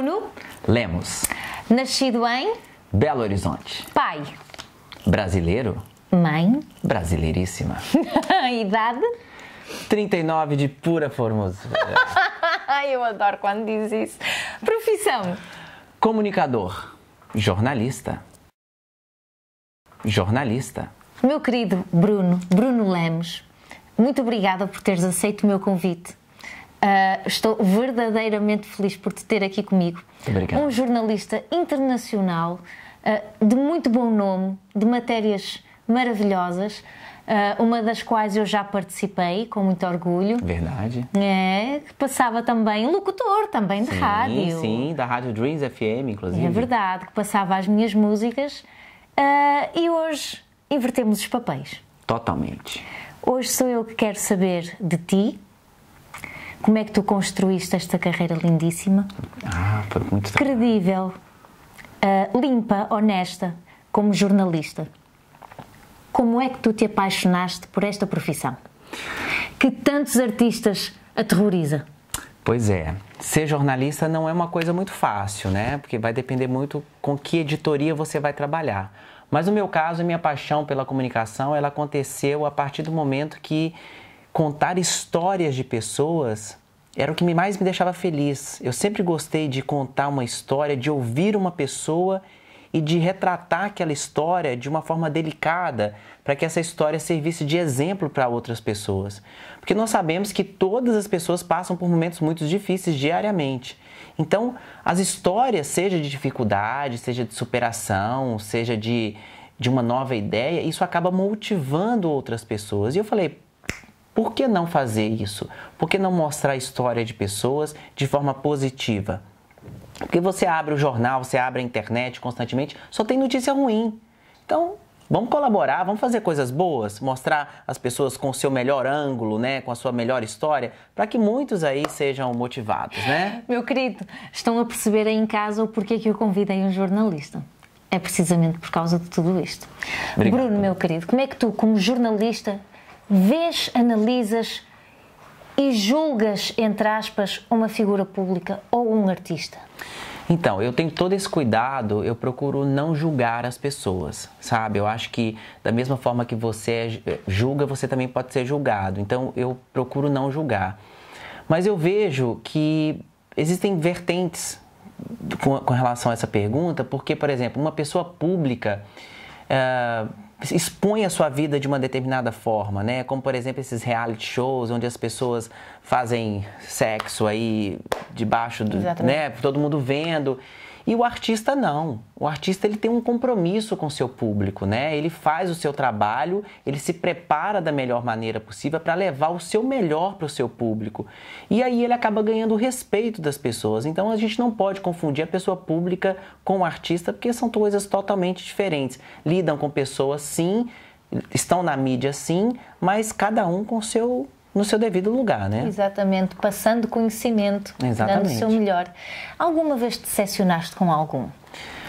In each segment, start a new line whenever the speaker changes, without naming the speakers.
Bruno Lemos. Nascido em
Belo Horizonte. Pai. Brasileiro. Mãe. Brasileiríssima.
Idade.
39 de pura formosura.
Eu adoro quando diz isso.
Profissão. Comunicador. Jornalista. Jornalista.
Meu querido Bruno, Bruno Lemos, muito obrigada por teres aceito o meu convite. Uh, estou verdadeiramente feliz por te ter aqui comigo. Obrigado. Um jornalista internacional uh, de muito bom nome, de matérias maravilhosas, uh, uma das quais eu já participei com muito orgulho.
Verdade.
É, que passava também locutor também sim, de rádio.
Sim, da rádio Dreams FM, inclusive. É
verdade, que passava as minhas músicas. e hoje invertemos os papéis.
Totalmente.
Hoje sou eu que quero saber de ti, como é que tu construíste esta carreira lindíssima? Ah, pergunta. Credível, uh, limpa, honesta, como jornalista. Como é que tu te apaixonaste por esta profissão? Que tantos artistas aterroriza.
Pois é. Ser jornalista não é uma coisa muito fácil, né? Porque vai depender muito com que editoria você vai trabalhar. Mas no meu caso, a minha paixão pela comunicação, ela aconteceu a partir do momento que contar histórias de pessoas era o que mais me deixava feliz. Eu sempre gostei de contar uma história, de ouvir uma pessoa e de retratar aquela história de uma forma delicada, para que essa história servisse de exemplo para outras pessoas. Porque nós sabemos que todas as pessoas passam por momentos muito difíceis diariamente. Então, as histórias, seja de dificuldade, seja de superação, seja de, de uma nova ideia, isso acaba motivando outras pessoas. E eu falei, por que não fazer isso? Por que não mostrar a história de pessoas de forma positiva? Porque você abre o jornal, você abre a internet constantemente, só tem notícia ruim. Então, Vamos colaborar, vamos fazer coisas boas, mostrar as pessoas com o seu melhor ângulo, né, com a sua melhor história, para que muitos aí sejam motivados, né?
Meu querido, estão a perceber aí em casa o porquê que eu convidei um jornalista. É precisamente por causa de tudo isto. Obrigado. Bruno, meu querido, como é que tu, como jornalista, vês, analisas e julgas, entre aspas, uma figura pública ou um artista?
Então, eu tenho todo esse cuidado, eu procuro não julgar as pessoas, sabe? Eu acho que da mesma forma que você é julga, você também pode ser julgado. Então, eu procuro não julgar. Mas eu vejo que existem vertentes com, com relação a essa pergunta, porque, por exemplo, uma pessoa pública. Uh, expõe a sua vida de uma determinada forma, né? Como por exemplo esses reality shows onde as pessoas fazem sexo aí debaixo do, Exatamente. né? Todo mundo vendo. E o artista não. O artista ele tem um compromisso com o seu público, né? Ele faz o seu trabalho, ele se prepara da melhor maneira possível para levar o seu melhor para o seu público. E aí ele acaba ganhando o respeito das pessoas. Então a gente não pode confundir a pessoa pública com o artista, porque são coisas totalmente diferentes. Lidam com pessoas sim, estão na mídia sim, mas cada um com seu no seu devido lugar, né?
Exatamente, passando conhecimento, Exatamente. dando o seu melhor. Alguma vez te decepcionaste com algum?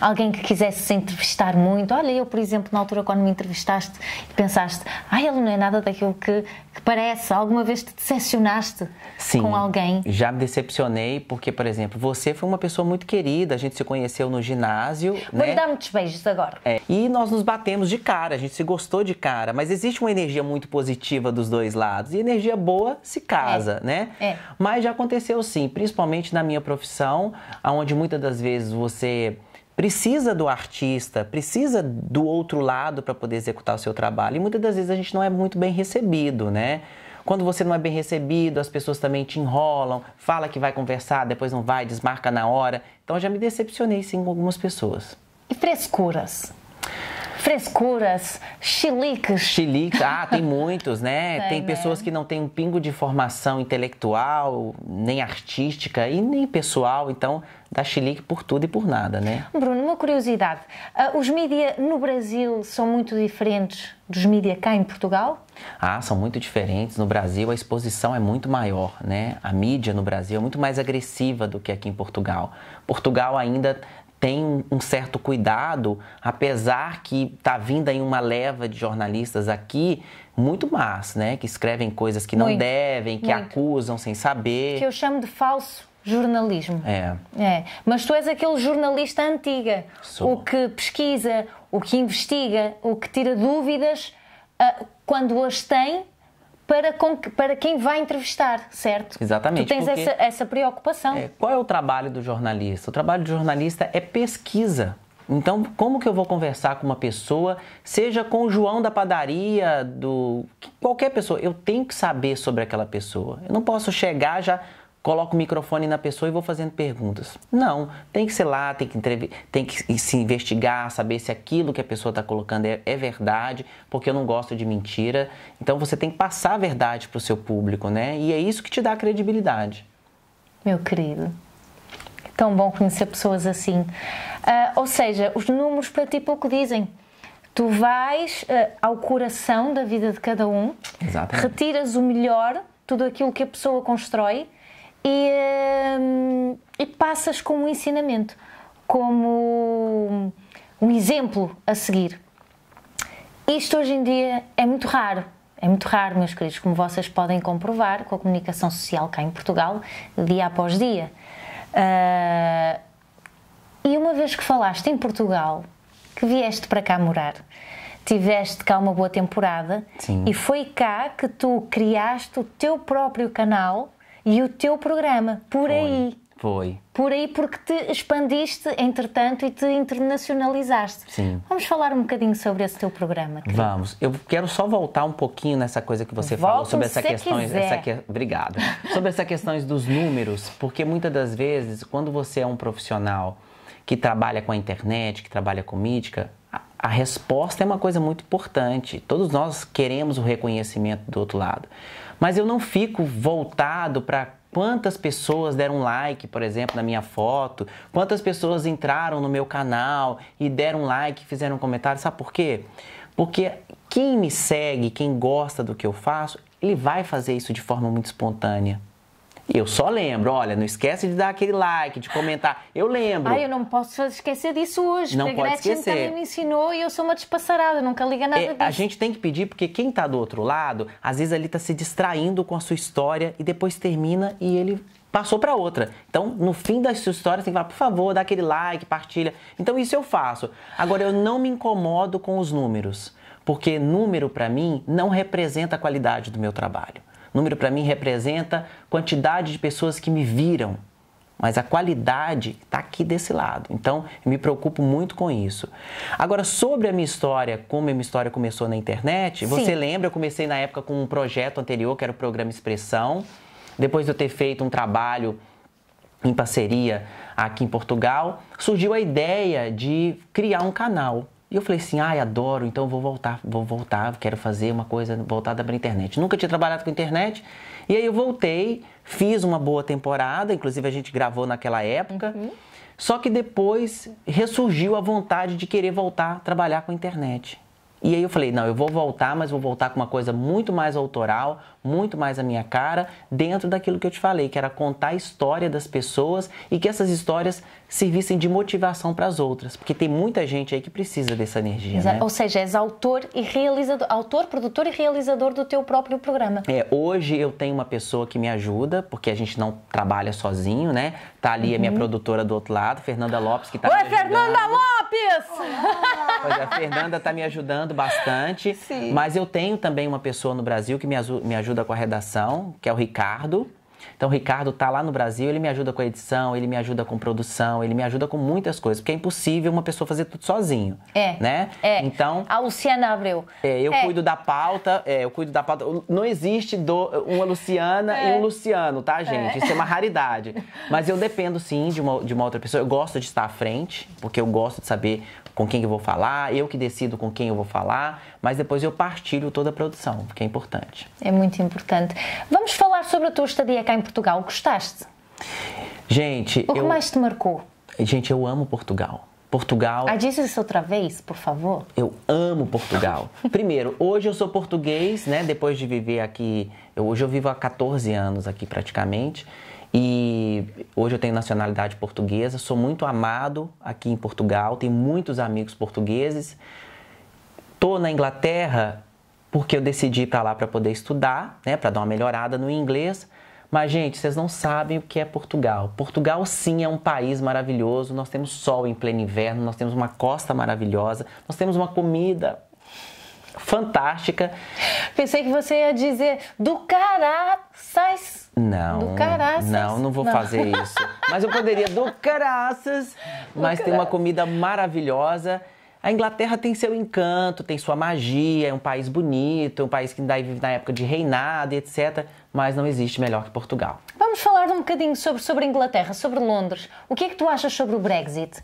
alguém que quisesse se entrevistar muito. Olha, eu, por exemplo, na altura quando me entrevistaste e pensaste, ah, ele não é nada daquilo que, que parece. Alguma vez te decepcionaste Sim, com alguém?
Já me decepcionei porque, por exemplo, você foi uma pessoa muito querida, a gente se conheceu no ginásio. Vou né? dar
muitos beijos agora.
É, e nós nos batemos de cara, a gente se gostou de cara, mas existe uma energia muito positiva dos dois lados e energia boa se casa, é, né? É. Mas já aconteceu sim, principalmente na minha profissão, onde muitas das vezes você precisa do artista, precisa do outro lado para poder executar o seu trabalho. E muitas das vezes a gente não é muito bem recebido, né? Quando você não é bem recebido, as pessoas também te enrolam, fala que vai conversar, depois não vai, desmarca na hora. Então já me decepcionei sim com algumas pessoas. E frescuras? frescuras, chiliques. Chiliques, ah, tem muitos, né? tem, tem pessoas né? que não têm um pingo de formação intelectual, nem artística e nem pessoal, então dá chilique por tudo e por nada, né?
Bruno, uma curiosidade, ah, os mídias no Brasil são muito diferentes dos mídias cá em Portugal?
Ah, são muito diferentes. No Brasil a exposição é muito maior, né? A mídia no Brasil é muito mais agressiva do que aqui em Portugal. Portugal ainda tem um certo cuidado, apesar que está vindo aí uma leva de jornalistas aqui muito más, né? Que escrevem coisas que muito, não devem, que muito. acusam sem saber. Que eu
chamo de falso jornalismo. É. é. Mas tu és aquele jornalista antiga, Sou. o que pesquisa, o que investiga, o que tira dúvidas uh, quando as tem para, com, para quem vai entrevistar, certo?
Exatamente. Tu tens essa,
essa preocupação. É,
qual é o trabalho do jornalista? O trabalho do jornalista é pesquisa. Então, como que eu vou conversar com uma pessoa, seja com o João da padaria, do qualquer pessoa, eu tenho que saber sobre aquela pessoa. Eu não posso chegar já coloco o microfone na pessoa e vou fazendo perguntas. Não, tem que ser lá, tem que, tem que se investigar, saber se aquilo que a pessoa está colocando é, é, verdade, porque eu não gosto de mentira. Então você tem que passar a verdade para o seu público, né? E é isso que te dá credibilidade.
Meu querido, tão bom conhecer pessoas assim. Uh, ou seja, os números para ti pouco dizem. Tu vais uh, ao coração da vida de cada um, Exatamente. retiras o melhor, tudo aquilo que a pessoa constrói e, hum, e passas como um ensinamento, como um exemplo a seguir. Isto hoje em dia é muito raro, é muito raro, meus queridos, como vocês podem comprovar com a comunicação social cá em Portugal, dia após dia. Uh, e uma vez que falaste em Portugal, que vieste para cá morar, tiveste cá uma boa temporada Sim. e foi cá que tu criaste o teu próprio canal e o teu programa. Por Foi. aí. Foi. Por aí porque te expandiste, entretanto, e te internacionalizaste. Sim. Vamos falar um bocadinho sobre esse teu programa.
Querido. Vamos. Eu quero só voltar um pouquinho nessa coisa que você Volta falou sobre essa questões, essa que... obrigado. sobre essa questões dos números, porque muitas das vezes, quando você é um profissional que trabalha com a internet, que trabalha com mídia, a resposta é uma coisa muito importante. Todos nós queremos o reconhecimento do outro lado. Mas eu não fico voltado para quantas pessoas deram like, por exemplo, na minha foto, quantas pessoas entraram no meu canal e deram like, fizeram comentário, sabe por quê? Porque quem me segue, quem gosta do que eu faço, ele vai fazer isso de forma muito espontânea. Eu só lembro, olha, não esquece de dar aquele like, de comentar. Eu lembro. Ah, eu
não posso esquecer disso hoje, não porque pode a Gretchen esquecer. também me ensinou e eu sou uma despassarada, nunca liga nada é, disso. A
gente tem que pedir, porque quem está do outro lado, às vezes ali está se distraindo com a sua história e depois termina e ele passou para outra. Então, no fim das suas histórias, tem que falar, por favor, dá aquele like, partilha. Então, isso eu faço. Agora, eu não me incomodo com os números, porque número, para mim, não representa a qualidade do meu trabalho. Número para mim representa quantidade de pessoas que me viram, mas a qualidade está aqui desse lado. Então, eu me preocupo muito com isso. Agora, sobre a minha história, como a minha história começou na internet, Sim. você lembra? Eu comecei na época com um projeto anterior, que era o programa Expressão. Depois de eu ter feito um trabalho em parceria aqui em Portugal, surgiu a ideia de criar um canal. E eu falei assim, ai, ah, adoro, então vou voltar, vou voltar, quero fazer uma coisa voltada para a internet. Nunca tinha trabalhado com internet. E aí eu voltei, fiz uma boa temporada, inclusive a gente gravou naquela época. Uhum. Só que depois ressurgiu a vontade de querer voltar a trabalhar com internet. E aí eu falei, não, eu vou voltar, mas vou voltar com uma coisa muito mais autoral, muito mais a minha cara dentro daquilo que eu te falei, que era contar a história das pessoas e que essas histórias servissem de motivação para as outras, porque tem muita gente aí que precisa dessa energia. Né? Ou
seja, és autor e realizador, autor, produtor e realizador do teu próprio programa.
É, hoje eu tenho uma pessoa que me ajuda, porque a gente não trabalha sozinho, né? Tá ali uhum. a minha uhum. produtora do outro lado, Fernanda Lopes, que tá Oi, me Fernanda
Lopes! Pois é,
a Fernanda tá me ajudando bastante, Sim. mas eu tenho também uma pessoa no Brasil que me ajuda ajuda com a redação, que é o Ricardo. Então, o Ricardo está lá no Brasil, ele me ajuda com a edição, ele me ajuda com produção, ele me ajuda com muitas coisas, porque é impossível uma pessoa fazer tudo sozinho.
É. Né? É. Então. A Luciana Abreu. É, eu é. cuido da
pauta, é, eu cuido da pauta. Não existe do, uma Luciana é. e um Luciano, tá, é. gente? Isso é uma raridade. Mas eu dependo, sim, de uma, de uma outra pessoa. Eu gosto de estar à frente, porque eu gosto de saber com quem eu vou falar, eu que decido com quem eu vou falar, mas depois eu partilho toda a produção, que é importante.
É muito importante. Vamos falar sobre a tua estadia cá em Portugal. Gostaste?
Gente, o que eu... mais te marcou? Gente, eu amo Portugal. Portugal. Ah,
diz isso outra vez, por favor.
Eu amo Portugal. Primeiro, hoje eu sou português, né? Depois de viver aqui, eu, hoje eu vivo há 14 anos aqui praticamente. E hoje eu tenho nacionalidade portuguesa, sou muito amado aqui em Portugal, tenho muitos amigos portugueses. Tô na Inglaterra porque eu decidi ir para lá para poder estudar, né, para dar uma melhorada no inglês. Mas gente, vocês não sabem o que é Portugal. Portugal sim é um país maravilhoso. Nós temos sol em pleno inverno, nós temos uma costa maravilhosa, nós temos uma comida fantástica.
Pensei que você ia dizer do
caraças. Não. Do caraças. Não, não vou não. fazer isso. Mas eu poderia do caraças. Mas do tem uma comida maravilhosa. A Inglaterra tem seu encanto, tem sua magia, é um país bonito, é um país que ainda vive na época de reinado, etc. Mas não existe melhor que Portugal.
Vamos falar um bocadinho sobre, sobre a Inglaterra, sobre Londres. O que é que tu achas sobre o Brexit?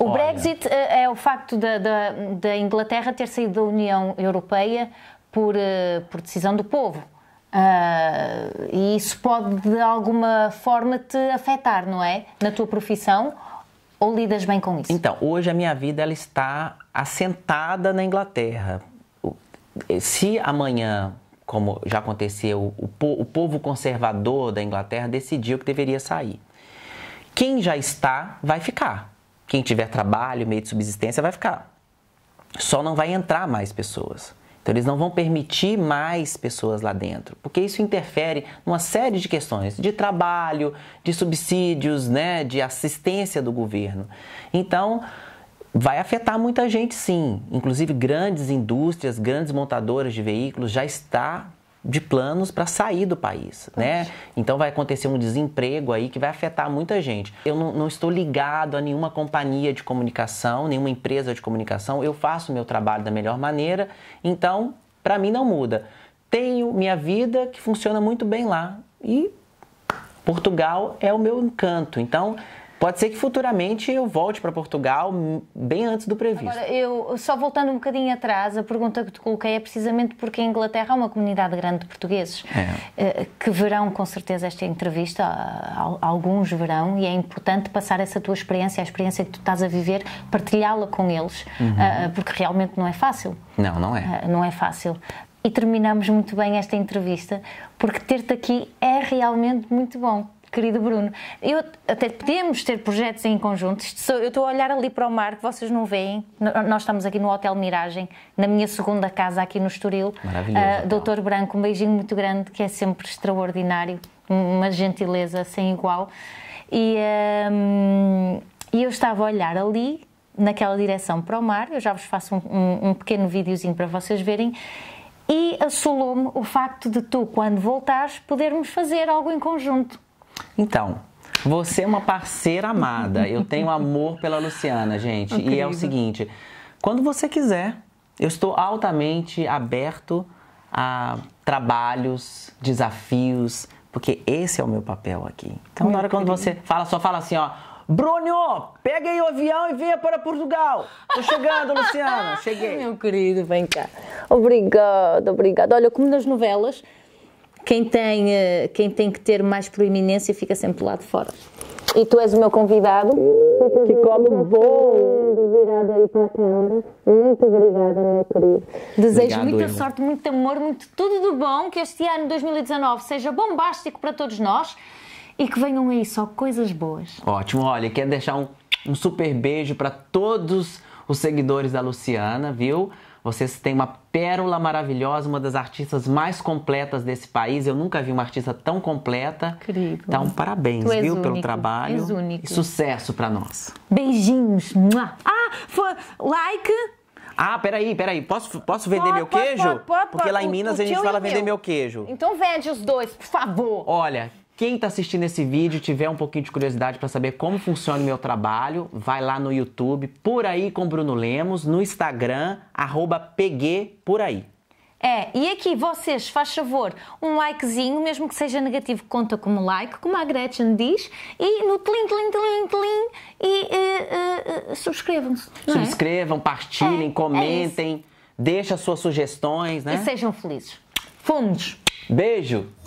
O Olha. Brexit eh, é o facto da, da, da, Inglaterra ter saído da União Europeia por, eh, por decisão do povo. Uh, e isso pode de alguma forma te afetar, não é? Na tua profissão?
Ou lidas bem com isso? Então, hoje a minha vida ela está assentada na Inglaterra. Se amanhã como já aconteceu, o, po o, povo conservador da Inglaterra decidiu que deveria sair. Quem já está vai ficar. Quem tiver trabalho, meio de subsistência, vai ficar. Só não vai entrar mais pessoas. Então, eles não vão permitir mais pessoas lá dentro, porque isso interfere numa série de questões de trabalho, de subsídios, né, de assistência do governo. Então, vai afetar muita gente, sim. Inclusive, grandes indústrias, grandes montadoras de veículos já está de planos para sair do país, Poxa. né? Então vai acontecer um desemprego aí que vai afetar muita gente. Eu não, não, estou ligado a nenhuma companhia de comunicação, nenhuma empresa de comunicação. Eu faço meu trabalho da melhor maneira. Então, para mim não muda. Tenho minha vida que funciona muito bem lá e Portugal é o meu encanto. Então, Pode ser que futuramente eu volte para Portugal bem antes do previsto. Agora,
eu só voltando um bocadinho atrás, a pergunta que te coloquei é precisamente porque a Inglaterra é uma comunidade grande de portugueses é. Eh, que verão com certeza esta entrevista, alguns verão e é importante passar essa tua experiência, a experiência que tu estás a viver, partilhá-la com eles, uhum. Eh, eh, porque realmente não é fácil. Não, não é. Não é fácil e terminamos muito bem esta entrevista, porque ter-te aqui é realmente muito bom querido Bruno, eu até podemos ter projetos em conjunto. eu estou a olhar ali para o mar que vocês não veem. Nós estamos aqui no Hotel Miragem, na minha segunda casa aqui no Estoril. Maravilhoso. Uh, Doutor Branco, um beijinho muito grande, que é sempre extraordinário, uma gentileza sem igual. Hum, e eu estava a olhar ali, naquela direção para o mar. Eu já vos faço um, um, um pequeno videozinho para vocês verem e assolou-me o facto de tu, quando voltares, podermos fazer algo em conjunto.
Então, você é uma parceira amada. Eu tenho amor pela Luciana, gente. Incrível. E é o seguinte: quando você quiser, eu estou altamente aberto a trabalhos, desafios, porque esse é o meu papel aqui. Então, meu na hora quando você fala, só fala assim, ó. Bruno, pega aí o avião e venha para Portugal. Tô chegando, Luciana. Cheguei. Meu querido, vem cá.
Obrigada, obrigada. Olha, como nas novelas, quem tem, eh, quem tem que ter mais proeminência fica sempre do lado de fora. E tu és o meu convidado. Uh, que come bom! Virada aí para a câmera. Muito obrigada, meu
querido. Desejo Obrigado, muita sorte,
muito amor, muito tudo do bom. Que este ano 2019 seja bombástico para todos nós e que venham aí só coisas boas.
Ótimo. Olha, quero deixar um, um super beijo para todos os seguidores da Luciana, viu? Vocês têm uma pérola maravilhosa, uma das artistas mais completas desse país. Eu nunca vi uma artista tão completa. Incrível. Então, parabéns, tu viu, pelo único. trabalho. E sucesso para nós.
Beijinhos. Ah, foi like.
Ah, peraí, peraí. Posso, posso vender meu queijo? Porque lá em Minas o, o a gente fala vender meu queijo.
Então vende os dois, por
favor. Olha, quem está assistindo esse vídeo tiver um pouquinho de curiosidade para saber como funciona o meu trabalho, vai lá no YouTube, por aí com Bruno Lemos, no Instagram, arroba por aí.
É, e aqui vocês, faz favor, um likezinho, mesmo que seja negativo, conta como like, como a Gretchen diz, e no tlim, tlim, tlim, tlim,
e eh, eh, subscrevam-se. É? Subscrevam, partilhem, é, é comentem, é deixem as suas sugestões, né? E sejam felizes. Fomos! Beijo!